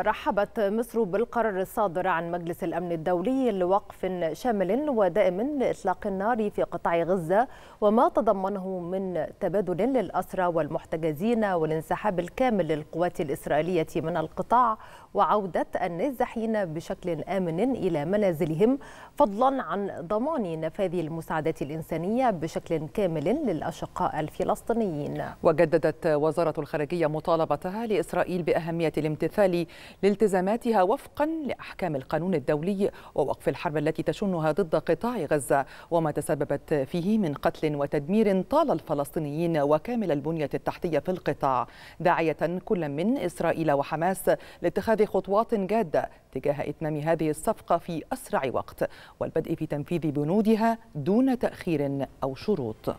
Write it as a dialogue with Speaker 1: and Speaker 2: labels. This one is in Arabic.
Speaker 1: رحبت مصر بالقرار الصادر عن مجلس الأمن الدولي لوقف شامل ودائم لإطلاق النار في قطاع غزة وما تضمنه من تبادل للأسرى والمحتجزين والانسحاب الكامل للقوات الإسرائيلية من القطاع وعودة النازحين بشكل آمن إلى منازلهم فضلا عن ضمان نفاذ المساعدات الإنسانية بشكل كامل للأشقاء الفلسطينيين
Speaker 2: وجددت وزارة الخارجية مطالبتها لإسرائيل بأهمية الامتثال لالتزاماتها وفقا لأحكام القانون الدولي ووقف الحرب التي تشنها ضد قطاع غزة وما تسببت فيه من قتل وتدمير طال الفلسطينيين وكامل البنية التحتية في القطاع داعية كل من إسرائيل وحماس لاتخاذ خطوات جادة تجاه إتمام هذه الصفقة في أسرع وقت والبدء في تنفيذ بنودها دون تأخير أو شروط.